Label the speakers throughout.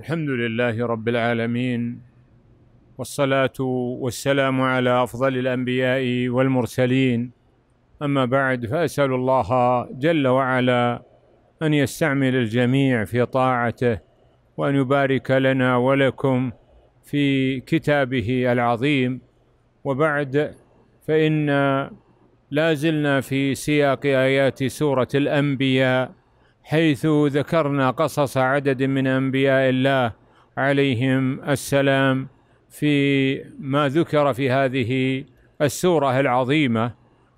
Speaker 1: الحمد لله رب العالمين والصلاه والسلام على افضل الانبياء والمرسلين اما بعد فاسال الله جل وعلا ان يستعمل الجميع في طاعته وان يبارك لنا ولكم في كتابه العظيم وبعد فان لا زلنا في سياق ايات سوره الانبياء حيث ذكرنا قصص عدد من انبياء الله عليهم السلام في ما ذكر في هذه السوره العظيمه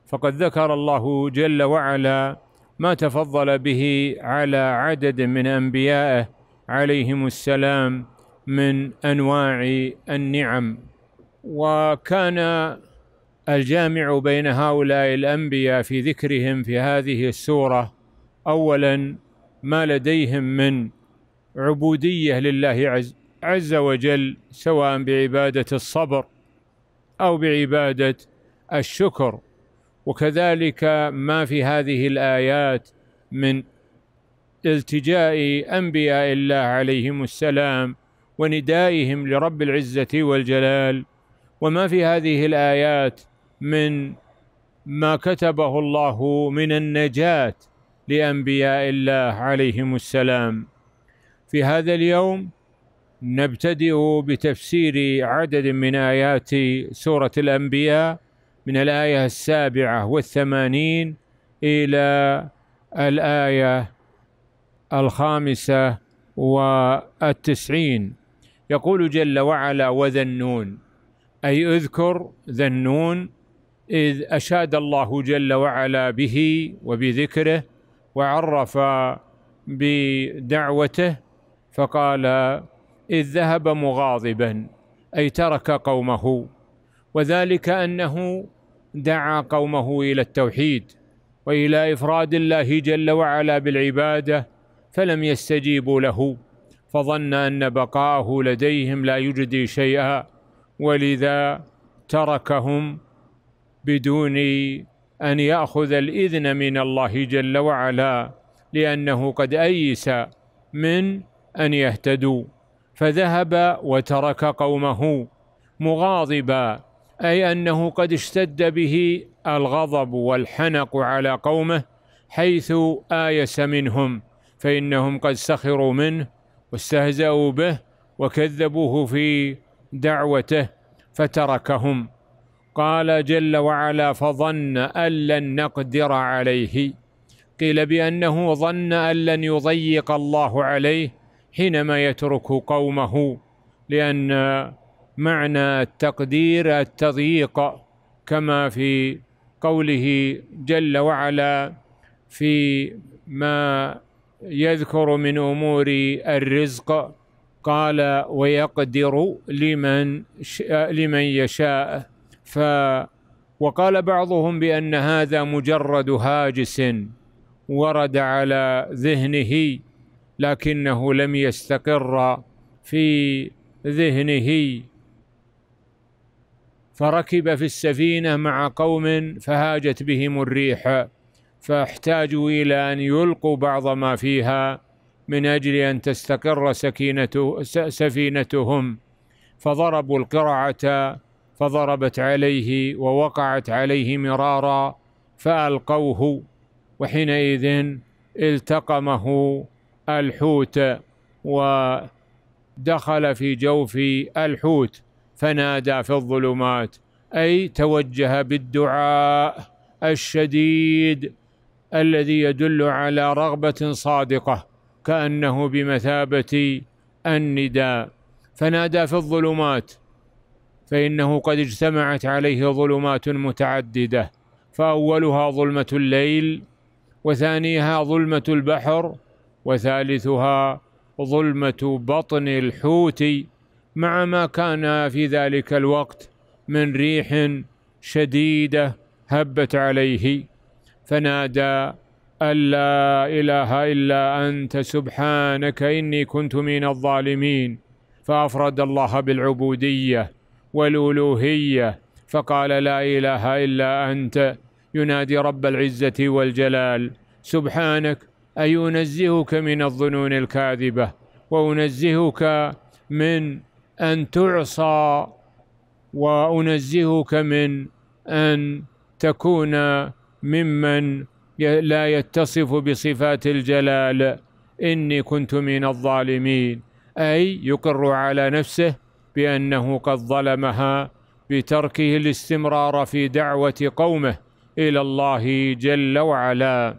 Speaker 1: فقد ذكر الله جل وعلا ما تفضل به على عدد من انبيائه عليهم السلام من انواع النعم وكان الجامع بين هؤلاء الانبياء في ذكرهم في هذه السوره اولا ما لديهم من عبوديه لله عز, عز وجل سواء بعباده الصبر او بعباده الشكر وكذلك ما في هذه الايات من التجاء انبياء الله عليهم السلام وندائهم لرب العزه والجلال وما في هذه الايات من ما كتبه الله من النجاه لانبياء الله عليهم السلام في هذا اليوم نبتدئ بتفسير عدد من ايات سوره الانبياء من الايه السابعه والثمانين الى الايه الخامسه والتسعين يقول جل وعلا وذنون اي اذكر ذنون اذ اشاد الله جل وعلا به وبذكره وعرف بدعوته فقال إذ ذهب مغاضبا أي ترك قومه وذلك أنه دعا قومه إلى التوحيد وإلى إفراد الله جل وعلا بالعبادة فلم يستجيبوا له فظن أن بقاءه لديهم لا يجدي شيئا ولذا تركهم بدون أن يأخذ الإذن من الله جل وعلا لأنه قد أيس من أن يهتدوا فذهب وترك قومه مغاضبا أي أنه قد اشتد به الغضب والحنق على قومه حيث آيس منهم فإنهم قد سخروا منه واستهزأوا به وكذبوه في دعوته فتركهم قال جل وعلا فظن أن لن نقدر عليه قيل بأنه ظن أن لن يضيق الله عليه حينما يترك قومه لأن معنى التقدير التضييق كما في قوله جل وعلا في ما يذكر من امور الرزق قال ويقدر لمن لمن يشاء ف وقال بعضهم بأن هذا مجرد هاجس ورد على ذهنه لكنه لم يستقر في ذهنه فركب في السفينة مع قوم فهاجت بهم الريح فاحتاجوا إلى أن يلقوا بعض ما فيها من أجل أن تستقر سكينته سفينتهم فضربوا القرعة فضربت عليه ووقعت عليه مرارا فألقوه وحينئذ التقمه الحوت ودخل في جوف الحوت فنادى في الظلمات أي توجه بالدعاء الشديد الذي يدل على رغبة صادقة كأنه بمثابة النداء فنادى في الظلمات فإنه قد اجتمعت عليه ظلمات متعددة فأولها ظلمة الليل وثانيها ظلمة البحر وثالثها ظلمة بطن الحوت مع ما كان في ذلك الوقت من ريح شديدة هبت عليه فنادى ألا إله إلا أنت سبحانك إني كنت من الظالمين فأفرد الله بالعبودية والألوهية فقال لا إله إلا أنت ينادي رب العزة والجلال سبحانك أي أنزهك من الظنون الكاذبة وأنزهك من أن تعصى وأنزهك من أن تكون ممن لا يتصف بصفات الجلال إني كنت من الظالمين أي يقر على نفسه بانه قد ظلمها بتركه الاستمرار في دعوه قومه الى الله جل وعلا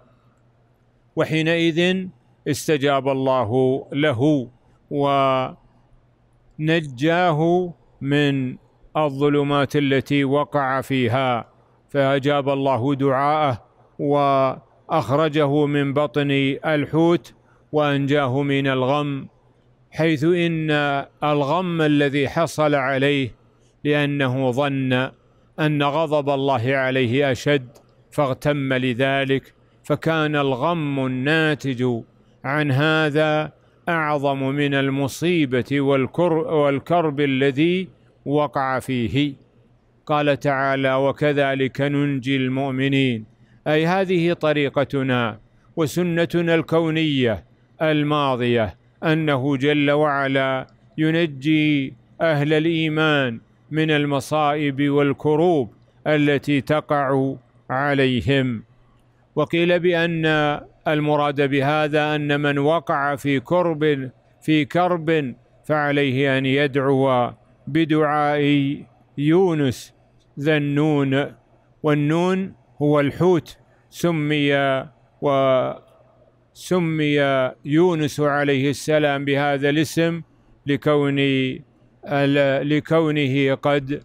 Speaker 1: وحينئذ استجاب الله له ونجاه من الظلمات التي وقع فيها فاجاب الله دعاءه واخرجه من بطن الحوت وانجاه من الغم حيث إن الغم الذي حصل عليه لأنه ظن أن غضب الله عليه أشد فاغتم لذلك فكان الغم الناتج عن هذا أعظم من المصيبة والكرب الذي وقع فيه قال تعالى وكذلك ننجي المؤمنين أي هذه طريقتنا وسنتنا الكونية الماضية انه جل وعلا ينجي اهل الايمان من المصائب والكروب التي تقع عليهم وقيل بان المراد بهذا ان من وقع في كرب في كرب فعليه ان يدعو بدعاء يونس ذا النون والنون هو الحوت سمي و سمي يونس عليه السلام بهذا الاسم لكون لكونه قد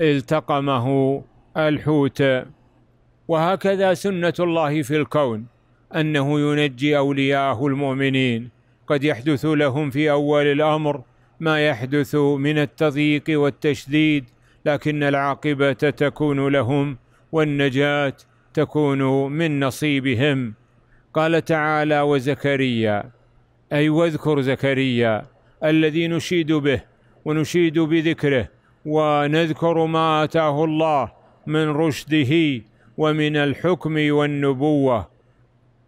Speaker 1: التقمه الحوت وهكذا سنة الله في الكون أنه ينجي أولياءه المؤمنين قد يحدث لهم في أول الأمر ما يحدث من التضييق والتشديد لكن العاقبة تكون لهم والنجاة تكون من نصيبهم قال تعالى وزكريا اي واذكر زكريا الذي نشيد به ونشيد بذكره ونذكر ما اتاه الله من رشده ومن الحكم والنبوه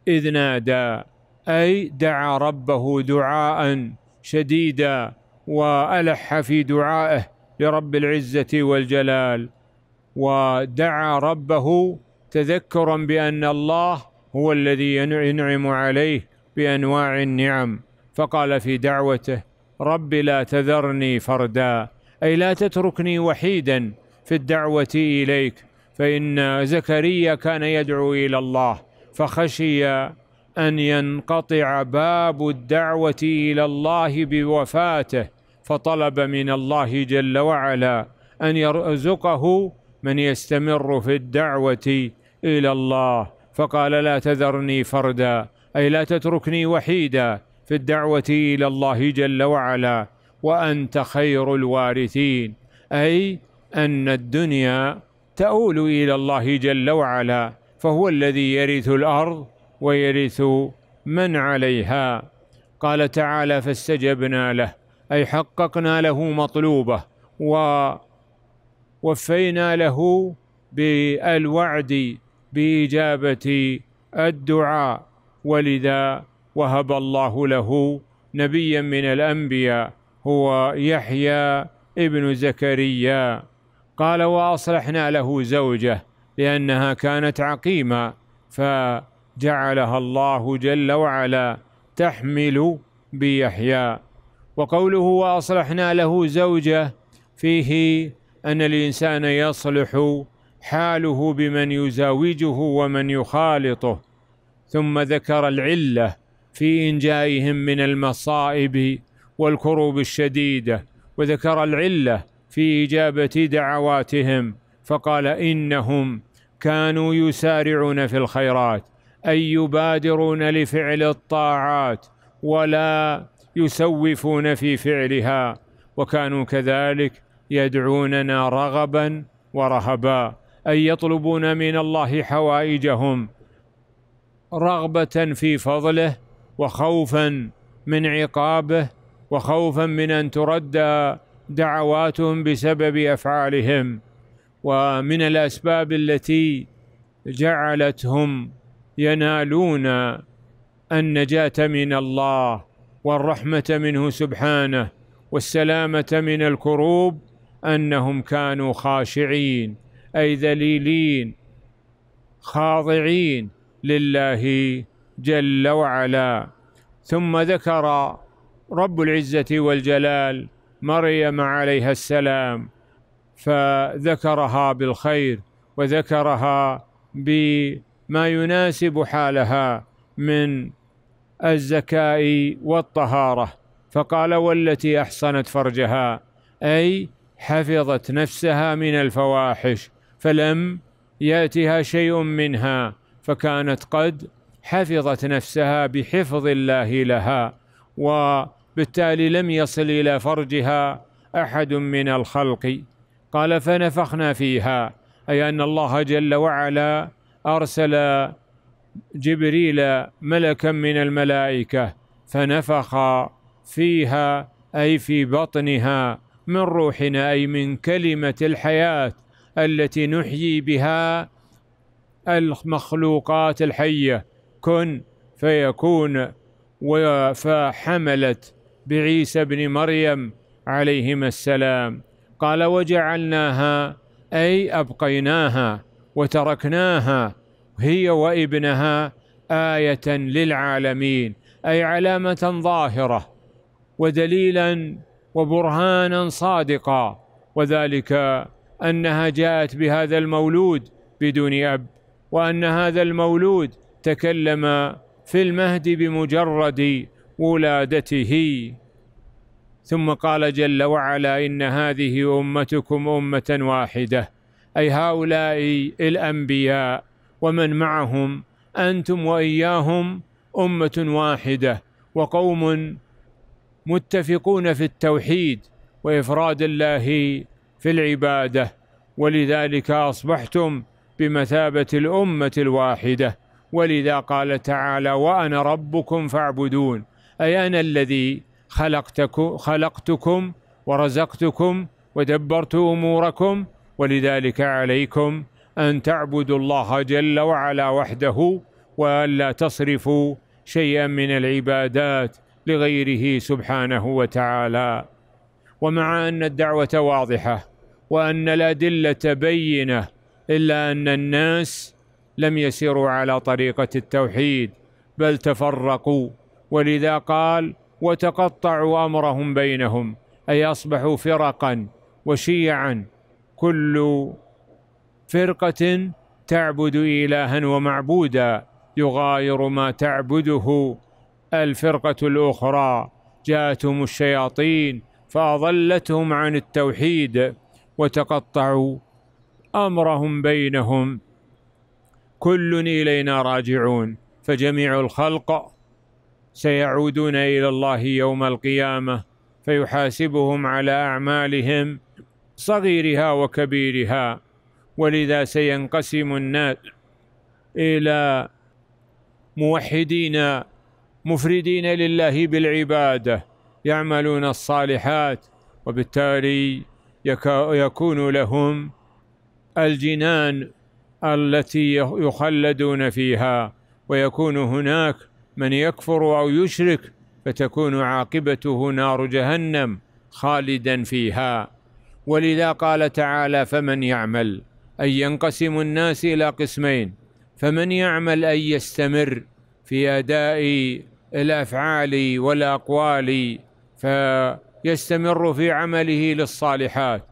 Speaker 1: اذ نادى اي دعا ربه دعاء شديدا والح في دعائه لرب العزه والجلال ودعا ربه تذكرا بان الله هو الذي ينعم عليه بانواع النعم فقال في دعوته رب لا تذرني فردا اي لا تتركني وحيدا في الدعوه اليك فان زكريا كان يدعو الى الله فخشي ان ينقطع باب الدعوه الى الله بوفاته فطلب من الله جل وعلا ان يرزقه من يستمر في الدعوه الى الله فقال لا تذرني فردا اي لا تتركني وحيدا في الدعوه الى الله جل وعلا وانت خير الوارثين اي ان الدنيا تؤول الى الله جل وعلا فهو الذي يرث الارض ويرث من عليها قال تعالى فاستجبنا له اي حققنا له مطلوبه ووفينا له بالوعد باجابه الدعاء ولذا وهب الله له نبيا من الانبياء هو يحيى ابن زكريا قال واصلحنا له زوجه لانها كانت عقيمه فجعلها الله جل وعلا تحمل بيحيى وقوله واصلحنا له زوجه فيه ان الانسان يصلح حاله بمن يزاوجه ومن يخالطه ثم ذكر العله في انجائهم من المصائب والكروب الشديده وذكر العله في اجابه دعواتهم فقال انهم كانوا يسارعون في الخيرات اي يبادرون لفعل الطاعات ولا يسوفون في فعلها وكانوا كذلك يدعوننا رغبا ورهبا أن يطلبون من الله حوائجهم رغبة في فضله وخوفا من عقابه وخوفا من أن ترد دعواتهم بسبب أفعالهم ومن الأسباب التي جعلتهم ينالون النجاة من الله والرحمة منه سبحانه والسلامة من الكروب أنهم كانوا خاشعين أي ذليلين خاضعين لله جل وعلا ثم ذكر رب العزة والجلال مريم عليها السلام فذكرها بالخير وذكرها بما يناسب حالها من الزكاء والطهارة فقال والتي أحصنت فرجها أي حفظت نفسها من الفواحش فلم ياتها شيء منها فكانت قد حفظت نفسها بحفظ الله لها وبالتالي لم يصل الى فرجها احد من الخلق قال فنفخنا فيها اي ان الله جل وعلا ارسل جبريل ملكا من الملائكه فنفخ فيها اي في بطنها من روحنا اي من كلمه الحياه التي نحيي بها المخلوقات الحية كن فيكون فحملت بعيسى بن مريم عليهما السلام قال وجعلناها أي أبقيناها وتركناها هي وابنها آية للعالمين أي علامة ظاهرة ودليلا وبرهانا صادقا وذلك انها جاءت بهذا المولود بدون اب وان هذا المولود تكلم في المهد بمجرد ولادته ثم قال جل وعلا ان هذه امتكم امه واحده اي هؤلاء الانبياء ومن معهم انتم واياهم امه واحده وقوم متفقون في التوحيد وافراد الله في العباده ولذلك اصبحتم بمثابه الامه الواحده ولذا قال تعالى وانا ربكم فاعبدون اي انا الذي خلقتكم خلقتكم ورزقتكم ودبرت اموركم ولذلك عليكم ان تعبدوا الله جل وعلا وحده والا تصرفوا شيئا من العبادات لغيره سبحانه وتعالى ومع ان الدعوه واضحه وأن الأدلة بينة إلا أن الناس لم يسيروا على طريقة التوحيد بل تفرقوا ولذا قال وتقطعوا أمرهم بينهم أي أصبحوا فرقا وشيعا كل فرقة تعبد إلها ومعبودا يغاير ما تعبده الفرقة الأخرى جاءتهم الشياطين فأضلتهم عن التوحيد وتقطعوا امرهم بينهم كل الينا راجعون فجميع الخلق سيعودون الى الله يوم القيامه فيحاسبهم على اعمالهم صغيرها وكبيرها ولذا سينقسم الناس الى موحدين مفردين لله بالعباده يعملون الصالحات وبالتالي يكون لهم الجنان التي يخلدون فيها ويكون هناك من يكفر او يشرك فتكون عاقبته نار جهنم خالدا فيها ولذا قال تعالى فمن يعمل اي ينقسم الناس الى قسمين فمن يعمل ان يستمر في اداء الافعال والاقوال ف يستمر في عمله للصالحات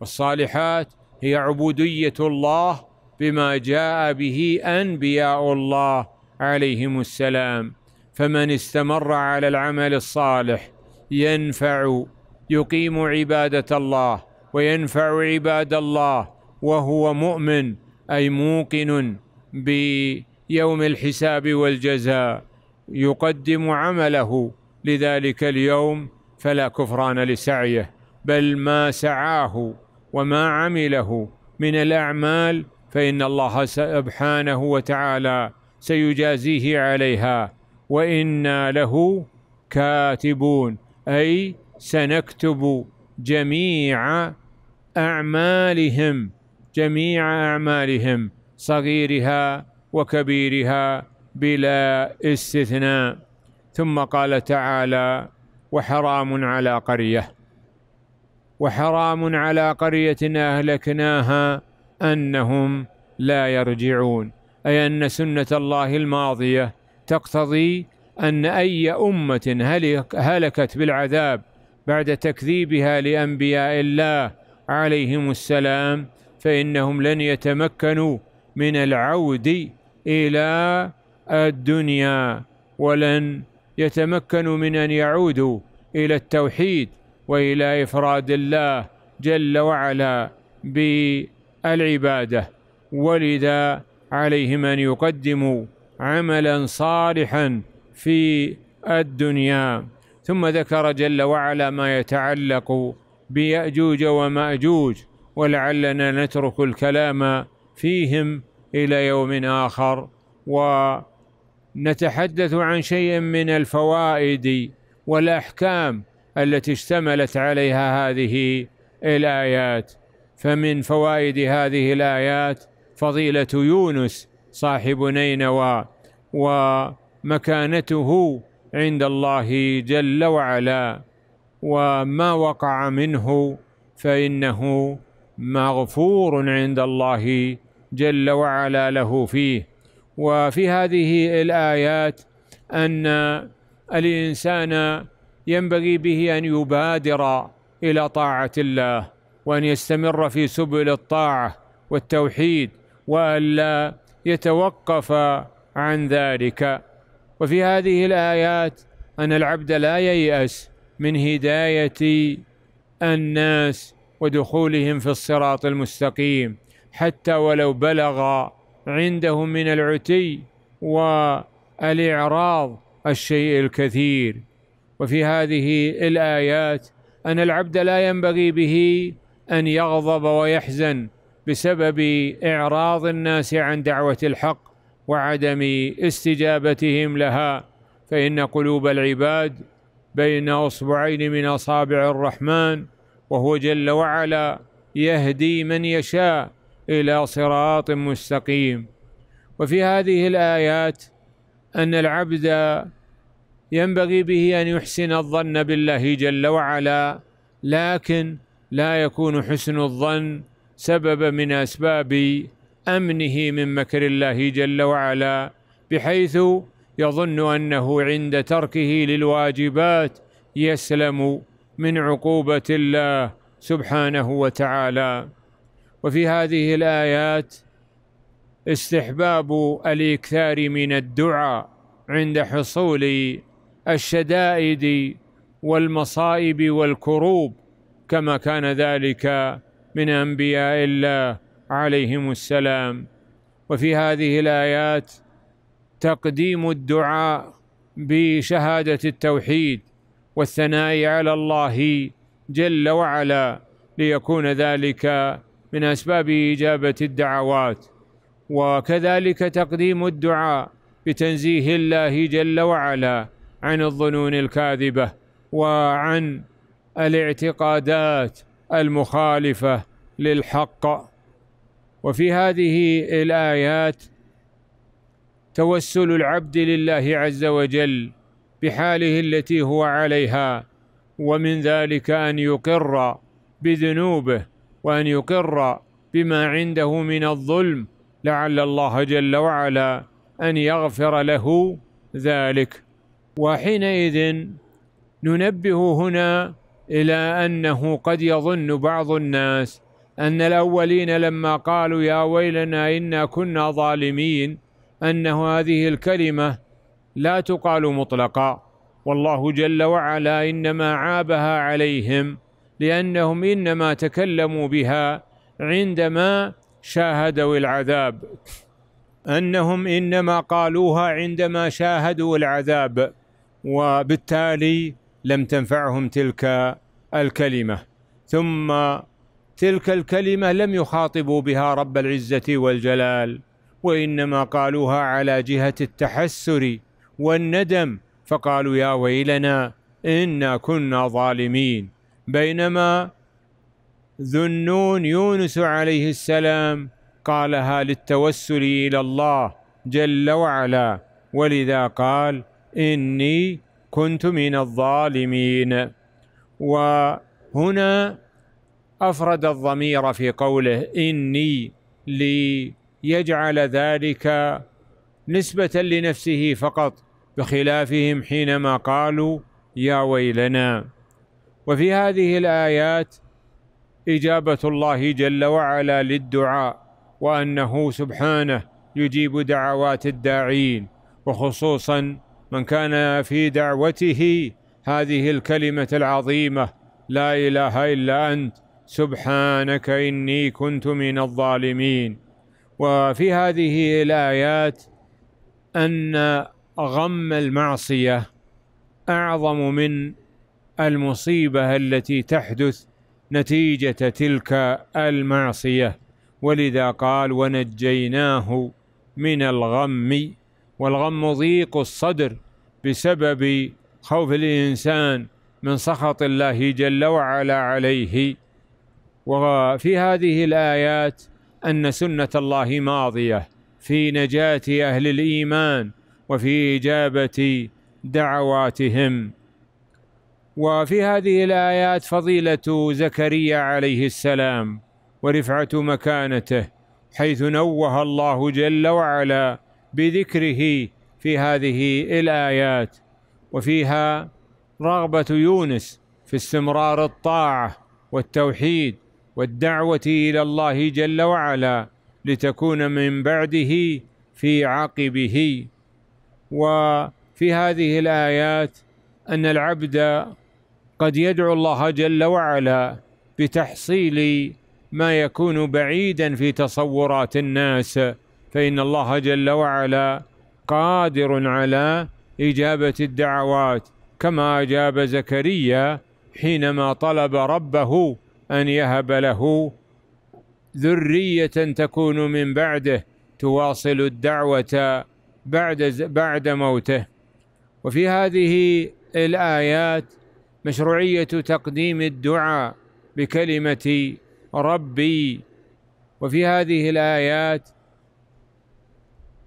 Speaker 1: والصالحات هي عبودية الله بما جاء به أنبياء الله عليهم السلام فمن استمر على العمل الصالح ينفع يقيم عبادة الله وينفع عباد الله وهو مؤمن أي موقن بيوم الحساب والجزاء يقدم عمله لذلك اليوم فلا كفران لسعيه بل ما سعاه وما عمله من الاعمال فان الله سبحانه وتعالى سيجازيه عليها وانا له كاتبون اي سنكتب جميع اعمالهم جميع اعمالهم صغيرها وكبيرها بلا استثناء ثم قال تعالى وحرام على قرية وحرام على قرية أهلكناها أنهم لا يرجعون أي أن سنة الله الماضية تقتضي أن أي أمة هلكت بالعذاب بعد تكذيبها لأنبياء الله عليهم السلام فإنهم لن يتمكنوا من العود إلى الدنيا ولن يتمكنوا من أن يعودوا إلى التوحيد وإلى إفراد الله جل وعلا بالعبادة ولذا عليهم أن يقدموا عملا صالحا في الدنيا ثم ذكر جل وعلا ما يتعلق بيأجوج ومأجوج ولعلنا نترك الكلام فيهم إلى يوم آخر و نتحدث عن شيء من الفوائد والاحكام التي اشتملت عليها هذه الايات فمن فوائد هذه الايات فضيله يونس صاحب نينوى ومكانته عند الله جل وعلا وما وقع منه فانه مغفور عند الله جل وعلا له فيه وفي هذه الآيات أن الإنسان ينبغي به أن يبادر إلى طاعة الله وأن يستمر في سبل الطاعة والتوحيد وألا يتوقف عن ذلك وفي هذه الآيات أن العبد لا ييأس من هداية الناس ودخولهم في الصراط المستقيم حتى ولو بلغ عنده من العتي والإعراض الشيء الكثير وفي هذه الآيات أن العبد لا ينبغي به أن يغضب ويحزن بسبب إعراض الناس عن دعوة الحق وعدم استجابتهم لها فإن قلوب العباد بين أصبعين من أصابع الرحمن وهو جل وعلا يهدي من يشاء الى صراط مستقيم وفي هذه الايات ان العبد ينبغي به ان يحسن الظن بالله جل وعلا لكن لا يكون حسن الظن سببا من اسباب امنه من مكر الله جل وعلا بحيث يظن انه عند تركه للواجبات يسلم من عقوبه الله سبحانه وتعالى وفي هذه الآيات استحباب الإكثار من الدعاء عند حصول الشدائد والمصائب والكروب كما كان ذلك من أنبياء الله عليهم السلام وفي هذه الآيات تقديم الدعاء بشهادة التوحيد والثناء على الله جل وعلا ليكون ذلك من اسباب اجابه الدعوات وكذلك تقديم الدعاء بتنزيه الله جل وعلا عن الظنون الكاذبه وعن الاعتقادات المخالفه للحق وفي هذه الايات توسل العبد لله عز وجل بحاله التي هو عليها ومن ذلك ان يقر بذنوبه وأن يقر بما عنده من الظلم لعل الله جل وعلا أن يغفر له ذلك وحينئذ ننبه هنا إلى أنه قد يظن بعض الناس أن الأولين لما قالوا يا ويلنا إنا كنا ظالمين أن هذه الكلمة لا تقال مطلقا والله جل وعلا إنما عابها عليهم لأنهم إنما تكلموا بها عندما شاهدوا العذاب أنهم إنما قالوها عندما شاهدوا العذاب وبالتالي لم تنفعهم تلك الكلمة ثم تلك الكلمة لم يخاطبوا بها رب العزة والجلال وإنما قالوها على جهة التحسر والندم فقالوا يا ويلنا إنا كنا ظالمين بينما ذو النون يونس عليه السلام قالها للتوسل الى الله جل وعلا ولذا قال اني كنت من الظالمين وهنا افرد الضمير في قوله اني ليجعل ذلك نسبه لنفسه فقط بخلافهم حينما قالوا يا ويلنا وفي هذه الايات اجابه الله جل وعلا للدعاء وانه سبحانه يجيب دعوات الداعين وخصوصا من كان في دعوته هذه الكلمه العظيمه لا اله الا انت سبحانك اني كنت من الظالمين وفي هذه الايات ان غم المعصيه اعظم من المصيبه التي تحدث نتيجه تلك المعصيه ولذا قال ونجيناه من الغم والغم ضيق الصدر بسبب خوف الانسان من سخط الله جل وعلا عليه وفي هذه الايات ان سنه الله ماضيه في نجاه اهل الايمان وفي اجابه دعواتهم وفي هذه الآيات فضيلة زكريا عليه السلام ورفعة مكانته حيث نوه الله جل وعلا بذكره في هذه الآيات وفيها رغبة يونس في استمرار الطاعة والتوحيد والدعوة إلى الله جل وعلا لتكون من بعده في عقبه وفي هذه الآيات أن العبد قد يدعو الله جل وعلا بتحصيل ما يكون بعيدا في تصورات الناس فان الله جل وعلا قادر على اجابه الدعوات كما اجاب زكريا حينما طلب ربه ان يهب له ذريه تكون من بعده تواصل الدعوه بعد بعد موته وفي هذه الايات مشروعية تقديم الدعاء بكلمة ربي وفي هذه الآيات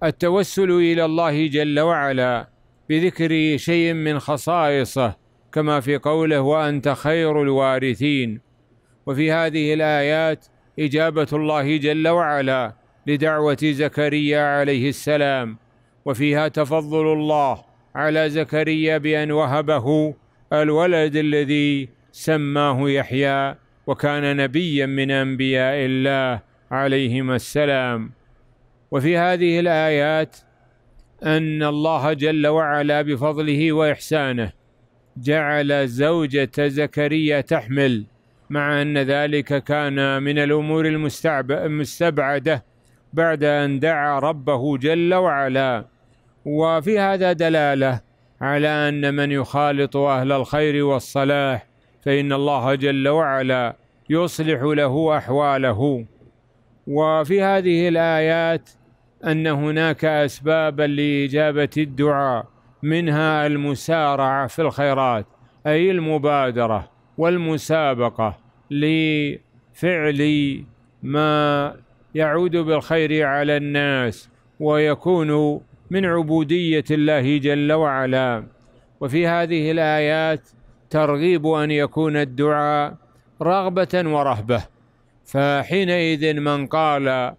Speaker 1: التوسل إلى الله جل وعلا بذكر شيء من خصائصه كما في قوله وأنت خير الوارثين وفي هذه الآيات إجابة الله جل وعلا لدعوة زكريا عليه السلام وفيها تفضل الله على زكريا بأن وهبه الولد الذي سماه يحيى وكان نبيا من انبياء الله عليهما السلام وفي هذه الايات ان الله جل وعلا بفضله واحسانه جعل زوجه زكريا تحمل مع ان ذلك كان من الامور المستبعده بعد ان دعا ربه جل وعلا وفي هذا دلاله على ان من يخالط اهل الخير والصلاح فان الله جل وعلا يصلح له احواله وفي هذه الايات ان هناك اسبابا لاجابه الدعاء منها المسارعه في الخيرات اي المبادره والمسابقه لفعل ما يعود بالخير على الناس ويكون من عبودية الله جل وعلا وفي هذه الآيات ترغيب أن يكون الدعاء رغبة ورهبة فحينئذ من قال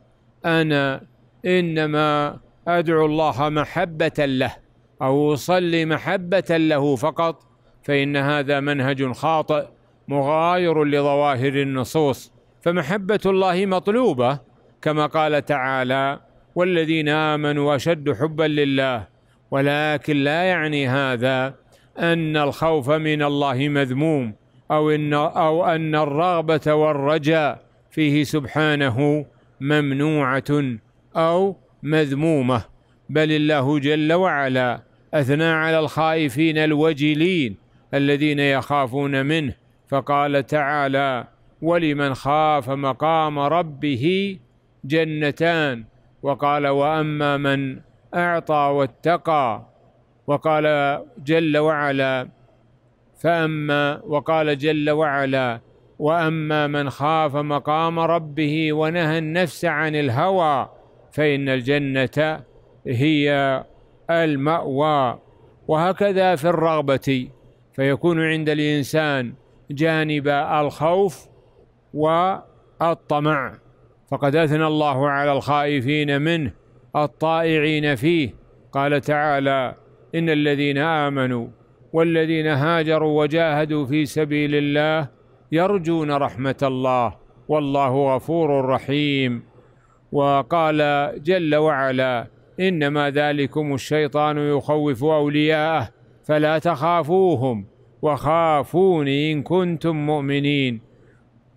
Speaker 1: أنا إنما أدعو الله محبة له أو أصلي محبة له فقط فإن هذا منهج خاطئ مغاير لظواهر النصوص فمحبة الله مطلوبة كما قال تعالى والذين امنوا اشد حبا لله ولكن لا يعني هذا ان الخوف من الله مذموم او ان او ان الرغبه والرجاء فيه سبحانه ممنوعه او مذمومه بل الله جل وعلا اثنى على الخائفين الوجلين الذين يخافون منه فقال تعالى ولمن خاف مقام ربه جنتان وقال واما من اعطى واتقى وقال جل وعلا فاما وقال جل وعلا واما من خاف مقام ربه ونهى النفس عن الهوى فان الجنه هي الماوى وهكذا في الرغبه فيكون عند الانسان جانب الخوف والطمع فقد اثنى الله على الخائفين منه الطائعين فيه قال تعالى ان الذين امنوا والذين هاجروا وجاهدوا في سبيل الله يرجون رحمه الله والله غفور رحيم وقال جل وعلا انما ذلكم الشيطان يخوف اولياءه فلا تخافوهم وخافون ان كنتم مؤمنين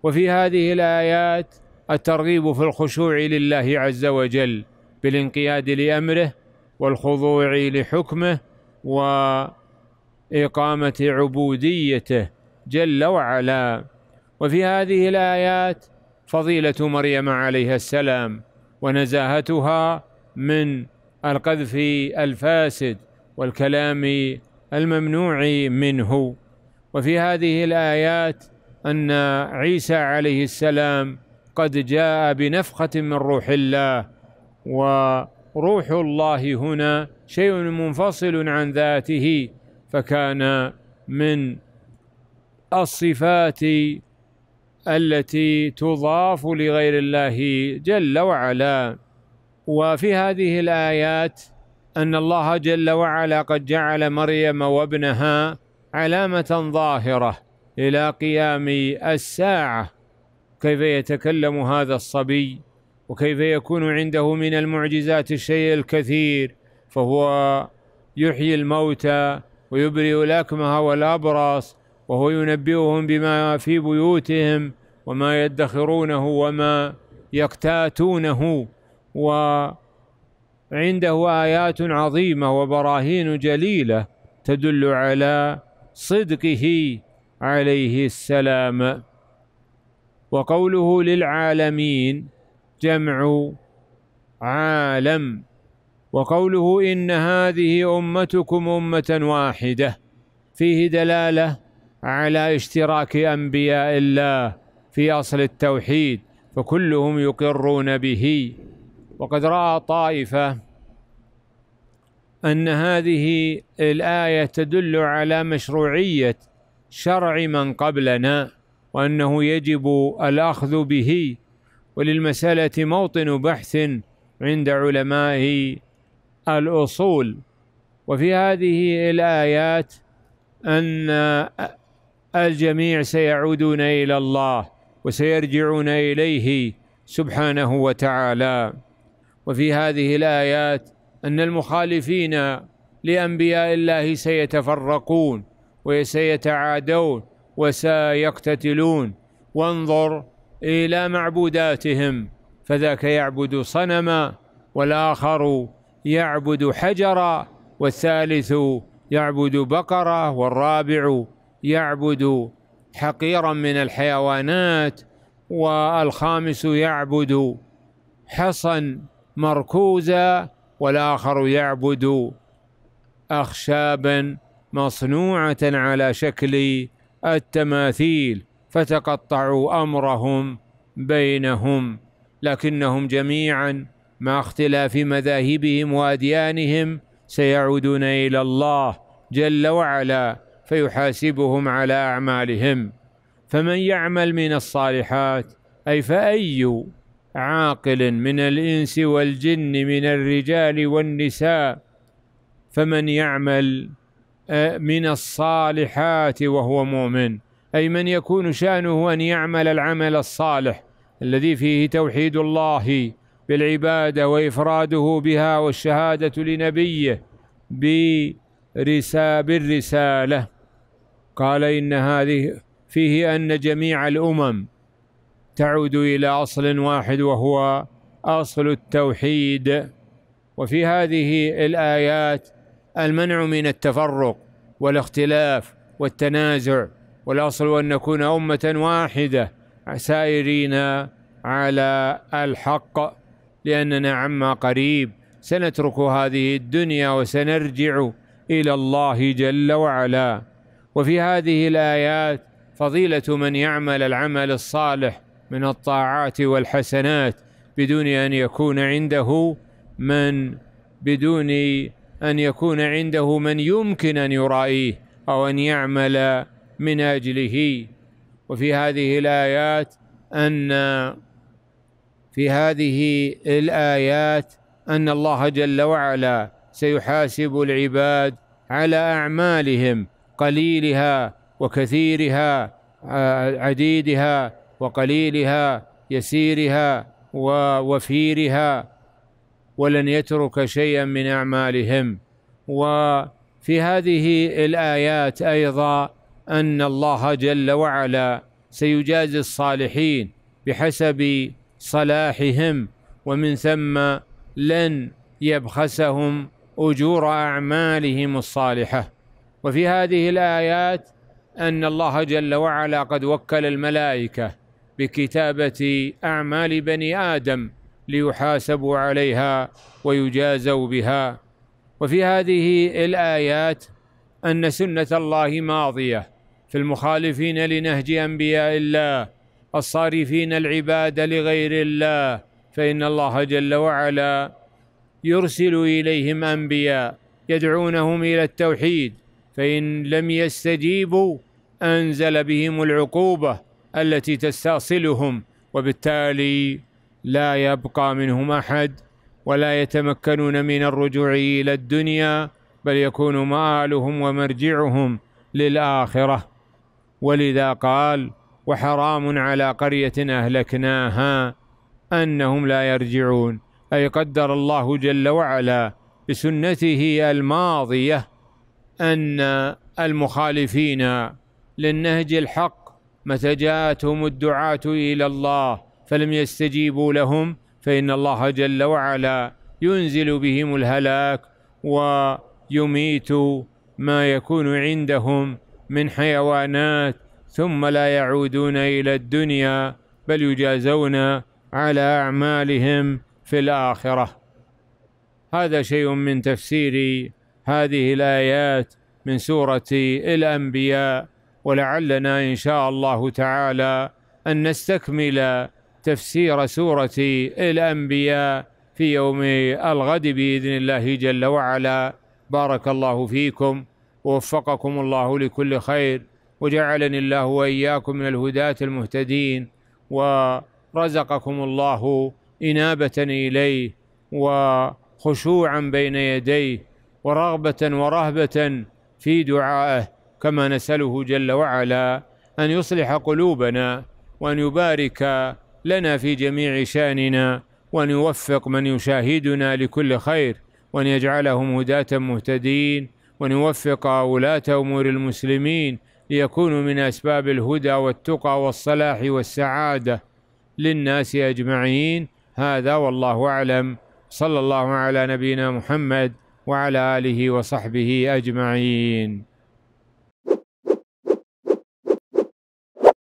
Speaker 1: وفي هذه الايات الترغيب في الخشوع لله عز وجل بالانقياد لامره والخضوع لحكمه واقامه عبوديته جل وعلا وفي هذه الايات فضيله مريم عليها السلام ونزاهتها من القذف الفاسد والكلام الممنوع منه وفي هذه الايات ان عيسى عليه السلام قد جاء بنفخة من روح الله وروح الله هنا شيء منفصل عن ذاته فكان من الصفات التي تضاف لغير الله جل وعلا وفي هذه الآيات أن الله جل وعلا قد جعل مريم وابنها علامة ظاهرة إلى قيام الساعة كيف يتكلم هذا الصبي وكيف يكون عنده من المعجزات الشيء الكثير فهو يحيي الموتى ويبرئ الاكمه والابرص وهو ينبئهم بما في بيوتهم وما يدخرونه وما يقتاتونه وعنده ايات عظيمه وبراهين جليله تدل على صدقه عليه السلام وقوله للعالمين جمع عالم وقوله إن هذه أمتكم أمة واحدة فيه دلالة على اشتراك أنبياء الله في أصل التوحيد فكلهم يقرون به وقد رأى طائفة أن هذه الآية تدل على مشروعية شرع من قبلنا وأنه يجب الأخذ به وللمسألة موطن بحث عند علماء الأصول وفي هذه الآيات أن الجميع سيعودون إلى الله وسيرجعون إليه سبحانه وتعالى وفي هذه الآيات أن المخالفين لأنبياء الله سيتفرقون وسيتعادون وسيقتتلون وانظر الى معبوداتهم فذاك يعبد صنما والاخر يعبد حجرا والثالث يعبد بقره والرابع يعبد حقيرا من الحيوانات والخامس يعبد حصا مركوزا والاخر يعبد اخشابا مصنوعه على شكل التماثيل فتقطعوا امرهم بينهم لكنهم جميعا مع اختلاف مذاهبهم واديانهم سيعودون الى الله جل وعلا فيحاسبهم على اعمالهم فمن يعمل من الصالحات اي فاي عاقل من الانس والجن من الرجال والنساء فمن يعمل من الصالحات وهو مؤمن أي من يكون شأنه أن يعمل العمل الصالح الذي فيه توحيد الله بالعبادة وإفراده بها والشهادة لنبيه بالرسالة قال إن هذه فيه أن جميع الأمم تعود إلى أصل واحد وهو أصل التوحيد وفي هذه الآيات المنع من التفرق والاختلاف والتنازع والاصل ان نكون امه واحده سائرين على الحق لاننا عما قريب سنترك هذه الدنيا وسنرجع الى الله جل وعلا وفي هذه الايات فضيله من يعمل العمل الصالح من الطاعات والحسنات بدون ان يكون عنده من بدون أن يكون عنده من يمكن أن يرائيه أو أن يعمل من أجله وفي هذه الآيات أن في هذه الآيات أن الله جل وعلا سيحاسب العباد على أعمالهم قليلها وكثيرها عديدها وقليلها يسيرها ووفيرها ولن يترك شيئا من اعمالهم وفي هذه الايات ايضا ان الله جل وعلا سيجازي الصالحين بحسب صلاحهم ومن ثم لن يبخسهم اجور اعمالهم الصالحه وفي هذه الايات ان الله جل وعلا قد وكل الملائكه بكتابه اعمال بني ادم ليحاسبوا عليها ويجازوا بها وفي هذه الايات ان سنه الله ماضيه في المخالفين لنهج انبياء الله الصارفين العباد لغير الله فان الله جل وعلا يرسل اليهم انبياء يدعونهم الى التوحيد فان لم يستجيبوا انزل بهم العقوبه التي تستاصلهم وبالتالي لا يبقى منهم احد ولا يتمكنون من الرجوع الى الدنيا بل يكون مآلهم ومرجعهم للآخرة ولذا قال وحرام على قرية أهلكناها أنهم لا يرجعون أي قدر الله جل وعلا بسنته الماضية أن المخالفين للنهج الحق متى جاءتهم الدعاة إلى الله فلم يستجيبوا لهم فإن الله جل وعلا ينزل بهم الهلاك ويميت ما يكون عندهم من حيوانات ثم لا يعودون إلى الدنيا بل يجازون على أعمالهم في الآخرة هذا شيء من تفسير هذه الآيات من سورة الأنبياء ولعلنا إن شاء الله تعالى أن نستكمل تفسير سورة الأنبياء في يوم الغد بإذن الله جل وعلا بارك الله فيكم ووفقكم الله لكل خير وجعلني الله وإياكم من الهداة المهتدين ورزقكم الله إنابة إليه وخشوعا بين يديه ورغبة ورهبة في دعائه كما نسأله جل وعلا أن يصلح قلوبنا وأن يبارك لنا في جميع شاننا وأن يوفق من يشاهدنا لكل خير وأن يجعلهم هداة مهتدين وأن يوفق ولاة أمور المسلمين ليكونوا من أسباب الهدى والتقى والصلاح والسعادة للناس أجمعين هذا والله أعلم صلى الله على نبينا محمد وعلى آله وصحبه أجمعين